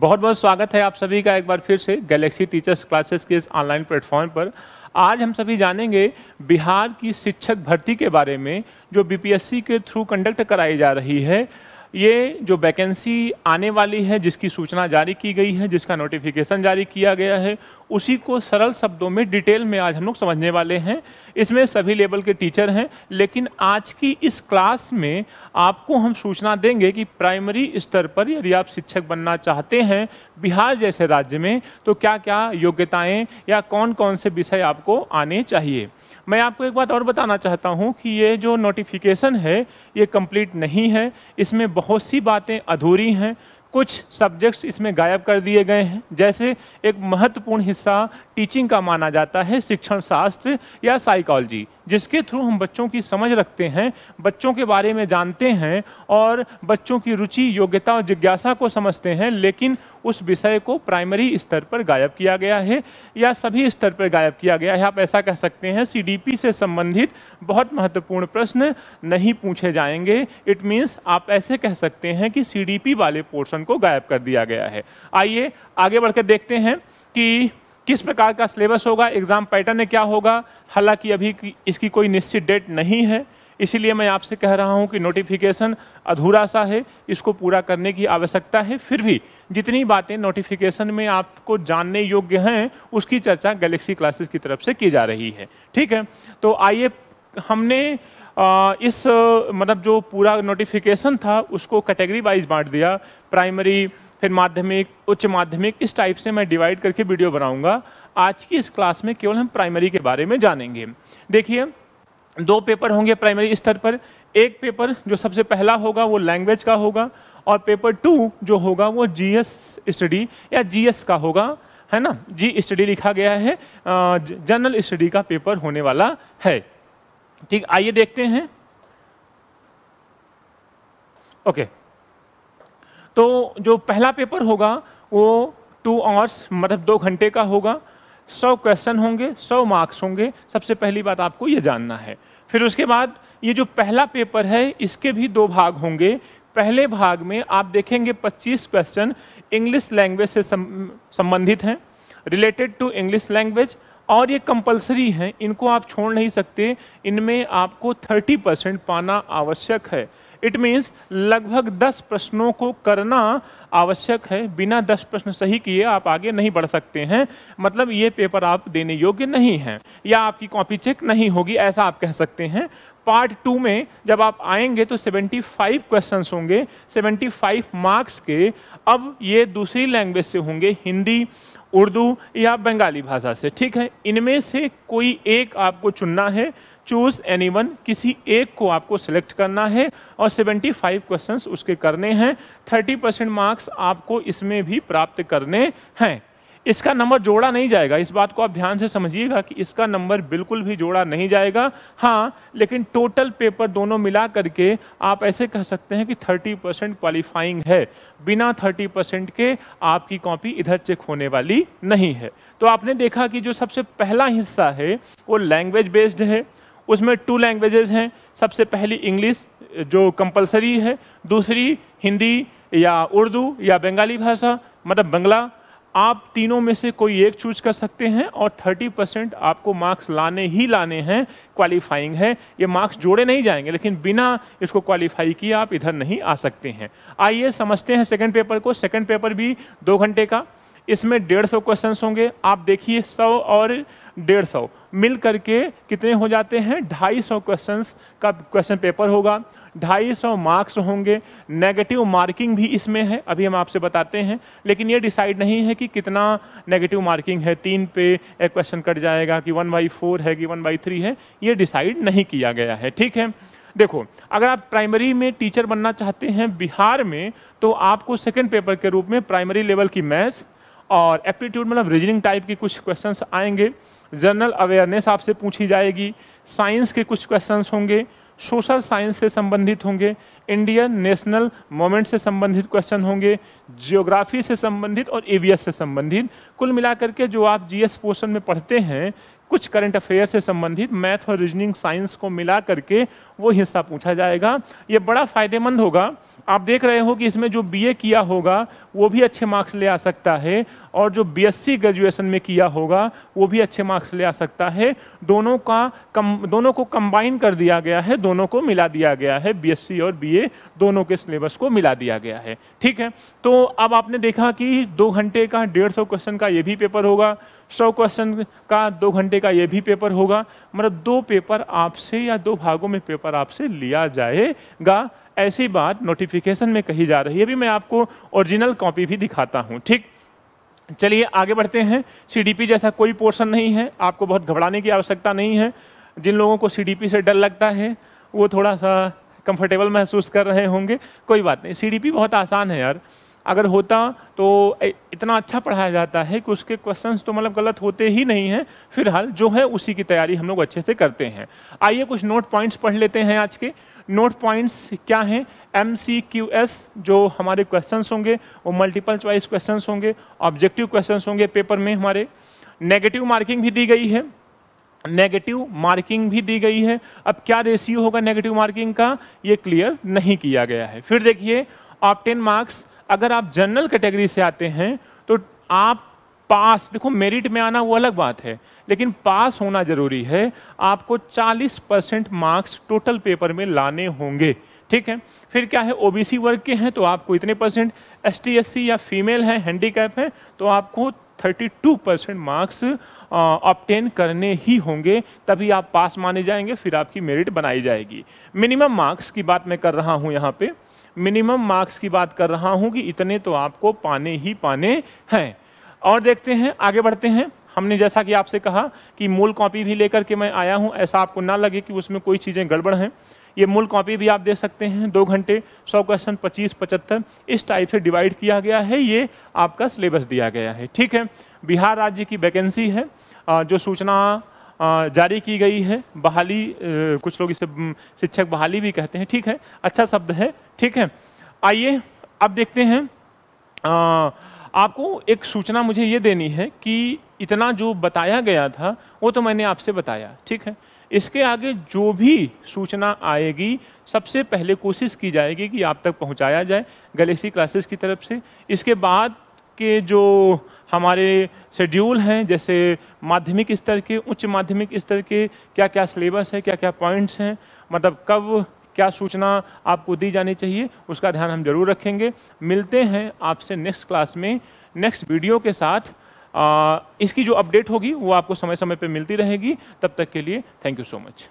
बहुत बहुत स्वागत है आप सभी का एक बार फिर से गैलेक्सी टीचर्स क्लासेस के इस ऑनलाइन प्लेटफॉर्म पर आज हम सभी जानेंगे बिहार की शिक्षक भर्ती के बारे में जो बीपीएससी के थ्रू कंडक्ट कराई जा रही है ये जो वैकेंसी आने वाली है जिसकी सूचना जारी की गई है जिसका नोटिफिकेशन जारी किया गया है उसी को सरल शब्दों में डिटेल में आज हम लोग समझने वाले हैं इसमें सभी लेवल के टीचर हैं लेकिन आज की इस क्लास में आपको हम सूचना देंगे कि प्राइमरी स्तर पर यदि आप शिक्षक बनना चाहते हैं बिहार जैसे राज्य में तो क्या क्या योग्यताएँ या कौन कौन से विषय आपको आने चाहिए मैं आपको एक बात और बताना चाहता हूँ कि ये जो नोटिफिकेशन है ये कंप्लीट नहीं है इसमें बहुत सी बातें अधूरी हैं कुछ सब्जेक्ट्स इसमें गायब कर दिए गए हैं जैसे एक महत्वपूर्ण हिस्सा टीचिंग का माना जाता है शिक्षण शास्त्र या साइकोलॉजी जिसके थ्रू हम बच्चों की समझ रखते हैं बच्चों के बारे में जानते हैं और बच्चों की रुचि योग्यता और जिज्ञासा को समझते हैं लेकिन उस विषय को प्राइमरी स्तर पर गायब किया गया है या सभी स्तर पर गायब किया गया है आप ऐसा कह सकते हैं सी से संबंधित बहुत महत्वपूर्ण प्रश्न नहीं पूछे जाएंगे इट मीन्स आप ऐसे कह सकते हैं कि सी वाले पोर्शन को गायब कर दिया गया है आइए आगे बढ़कर देखते हैं कि किस प्रकार का सिलेबस होगा एग्ज़ाम पैटर्न क्या होगा हालांकि अभी इसकी कोई निश्चित डेट नहीं है इसीलिए मैं आपसे कह रहा हूं कि नोटिफिकेशन अधूरा सा है इसको पूरा करने की आवश्यकता है फिर भी जितनी बातें नोटिफिकेशन में आपको जानने योग्य हैं उसकी चर्चा गैलेक्सी क्लासेस की तरफ से की जा रही है ठीक है तो आइए हमने इस मतलब जो पूरा नोटिफिकेशन था उसको कैटेगरी वाइज बांट दिया प्राइमरी फिर माध्यमिक उच्च माध्यमिक इस टाइप से मैं डिवाइड करके वीडियो बनाऊंगा आज की इस क्लास में केवल हम प्राइमरी के बारे में जानेंगे देखिए दो पेपर होंगे प्राइमरी स्तर पर एक पेपर जो सबसे पहला होगा वो लैंग्वेज का होगा और पेपर टू जो होगा वो जी स्टडी या जी का होगा है ना जी स्टडी लिखा गया है जनरल स्टडी का पेपर होने वाला है ठीक आइए देखते हैं ओके okay. तो जो पहला पेपर होगा वो टू आवर्स मतलब दो घंटे का होगा सौ क्वेश्चन होंगे सौ मार्क्स होंगे सबसे पहली बात आपको ये जानना है फिर उसके बाद ये जो पहला पेपर है इसके भी दो भाग होंगे पहले भाग में आप देखेंगे 25 क्वेश्चन इंग्लिश लैंग्वेज से संबंधित हैं रिलेटेड टू इंग्लिश लैंग्वेज और ये कंपलसरी हैं इनको आप छोड़ नहीं सकते इनमें आपको 30 परसेंट पाना आवश्यक है इट मीन्स लगभग दस प्रश्नों को करना आवश्यक है बिना दस प्रश्न सही किए आप आगे नहीं बढ़ सकते हैं मतलब ये पेपर आप देने योग्य नहीं हैं या आपकी कॉपी चेक नहीं होगी ऐसा आप कह सकते हैं पार्ट टू में जब आप आएंगे तो 75 क्वेश्चंस होंगे 75 मार्क्स के अब ये दूसरी लैंग्वेज से होंगे हिंदी उर्दू या बंगाली भाषा से ठीक है इनमें से कोई एक आपको चुनना है चूज वन किसी एक को आपको सिलेक्ट करना है और 75 क्वेश्चन उसके करने हैं 30 परसेंट मार्क्स आपको इसमें भी प्राप्त करने हैं इसका नंबर जोड़ा नहीं जाएगा इस बात को आप ध्यान से समझिएगा कि इसका नंबर बिल्कुल भी जोड़ा नहीं जाएगा हाँ लेकिन टोटल पेपर दोनों मिला करके आप ऐसे कह सकते हैं कि 30 परसेंट क्वालिफाइंग है बिना 30 परसेंट के आपकी कॉपी इधर चेक होने वाली नहीं है तो आपने देखा कि जो सबसे पहला हिस्सा है वो लैंग्वेज बेस्ड है उसमें टू लैंग्वेजेस हैं सबसे पहली इंग्लिश जो कंपलसरी है दूसरी हिंदी या उर्दू या बंगाली भाषा मतलब बंगला आप तीनों में से कोई एक चूज कर सकते हैं और 30 परसेंट आपको मार्क्स लाने ही लाने हैं क्वालिफाइंग है ये मार्क्स जोड़े नहीं जाएंगे लेकिन बिना इसको क्वालिफाई किए आप इधर नहीं आ सकते हैं आइए समझते हैं सेकंड पेपर को सेकंड पेपर भी दो घंटे का इसमें डेढ़ सौ क्वेश्चन होंगे आप देखिए सौ और डेढ़ सौ मिल करके कितने हो जाते हैं ढाई सौ क्वेश्चन का क्वेश्चन पेपर होगा ढाई सौ मार्क्स होंगे नेगेटिव मार्किंग भी इसमें है अभी हम आपसे बताते हैं लेकिन ये डिसाइड नहीं है कि कितना नेगेटिव मार्किंग है तीन पे एक क्वेश्चन कट जाएगा कि वन बाई फोर है कि वन बाई थ्री है ये डिसाइड नहीं किया गया है ठीक है देखो अगर आप प्राइमरी में टीचर बनना चाहते हैं बिहार में तो आपको सेकेंड पेपर के रूप में प्राइमरी लेवल की मैथ्स और एप्टीट्यूड मतलब रीजनिंग टाइप के कुछ क्वेश्चन आएंगे जनरल अवेयरनेस आपसे पूछी जाएगी साइंस के कुछ क्वेश्चंस होंगे सोशल साइंस से संबंधित होंगे इंडियन नेशनल मोमेंट से संबंधित क्वेश्चन होंगे जियोग्राफी से संबंधित और एवीएस से संबंधित कुल मिलाकर के जो आप जीएस पोर्शन में पढ़ते हैं कुछ करंट अफेयर से संबंधित मैथ और रीजनिंग साइंस को मिला करके वो हिस्सा पूछा जाएगा ये बड़ा फायदेमंद होगा आप देख रहे हो कि इसमें जो बीए किया होगा वो भी अच्छे मार्क्स ले आ सकता है और जो बीएससी ग्रेजुएशन में किया होगा वो भी अच्छे मार्क्स ले आ सकता है दोनों का कम दोनों को कंबाइन कर दिया गया है दोनों को मिला दिया गया है बीएससी और बीए दोनों के सिलेबस को मिला दिया गया है ठीक है तो अब आपने देखा कि दो घंटे का डेढ़ सौ क्वेश्चन का ये भी पेपर होगा सौ क्वेश्चन का दो घंटे का ये भी पेपर होगा मतलब दो पेपर आपसे या दो भागों में पेपर आपसे लिया जाएगा ऐसी बात नोटिफिकेशन में कही जा रही है अभी मैं आपको ओरिजिनल कॉपी भी दिखाता हूँ ठीक चलिए आगे बढ़ते हैं सीडीपी जैसा कोई पोर्शन नहीं है आपको बहुत घबराने की आवश्यकता नहीं है जिन लोगों को सीडीपी से डर लगता है वो थोड़ा सा कंफर्टेबल महसूस कर रहे होंगे कोई बात नहीं सीडीपी बहुत आसान है यार अगर होता तो इतना अच्छा पढ़ाया जाता है कि उसके क्वेश्चंस तो मतलब गलत होते ही नहीं हैं फिलहाल जो है उसी की तैयारी हम लोग अच्छे से करते हैं आइए कुछ नोट पॉइंट्स पढ़ लेते हैं आज के नोट पॉइंट्स क्या हैं एम सी क्यू एस जो हमारे क्वेश्चन होंगे वो मल्टीपल चॉइस क्वेश्चन होंगे ऑब्जेक्टिव क्वेश्चन होंगे पेपर में हमारे नेगेटिव मार्किंग भी दी गई है नेगेटिव मार्किंग भी दी गई है अब क्या रेशियो होगा नेगेटिव मार्किंग का ये क्लियर नहीं किया गया है फिर देखिए ऑप्टेन मार्क्स अगर आप जनरल कैटेगरी से आते हैं तो आप पास देखो मेरिट में आना वो अलग बात है लेकिन पास होना जरूरी है आपको 40 परसेंट मार्क्स टोटल पेपर में लाने होंगे ठीक है फिर क्या है ओबीसी वर्ग के हैं तो आपको इतने परसेंट एस टी या फीमेल हैं हैंडीकैप हैं तो आपको 32 परसेंट मार्क्स ऑप्टेन करने ही होंगे तभी आप पास माने जाएंगे फिर आपकी मेरिट बनाई जाएगी मिनिमम मार्क्स की बात मैं कर रहा हूँ यहाँ पे मिनिमम मार्क्स की बात कर रहा हूँ कि इतने तो आपको पाने ही पाने हैं और देखते हैं आगे बढ़ते हैं हमने जैसा कि आपसे कहा कि मूल कॉपी भी लेकर के मैं आया हूँ ऐसा आपको ना लगे कि उसमें कोई चीज़ें गड़बड़ हैं ये मूल कॉपी भी आप देख सकते हैं दो घंटे सौ क्वेश्चन पच्चीस पचहत्तर इस टाइप से डिवाइड किया गया है ये आपका सिलेबस दिया गया है ठीक है बिहार राज्य की वैकेंसी है जो सूचना जारी की गई है बहाली कुछ लोग इसे शिक्षक बहाली भी कहते हैं ठीक है अच्छा शब्द है ठीक है आइए अब देखते हैं आ, आपको एक सूचना मुझे ये देनी है कि इतना जो बताया गया था वो तो मैंने आपसे बताया ठीक है इसके आगे जो भी सूचना आएगी सबसे पहले कोशिश की जाएगी कि आप तक पहुंचाया जाए गलेक्सी क्लासेस की तरफ से इसके बाद के जो हमारे शेड्यूल हैं जैसे माध्यमिक स्तर के उच्च माध्यमिक स्तर के क्या क्या सिलेबस है क्या क्या पॉइंट्स हैं मतलब कब क्या सूचना आपको दी जानी चाहिए उसका ध्यान हम जरूर रखेंगे मिलते हैं आपसे नेक्स्ट क्लास में नेक्स्ट वीडियो के साथ आ, इसकी जो अपडेट होगी वो आपको समय समय पर मिलती रहेगी तब तक के लिए थैंक यू सो मच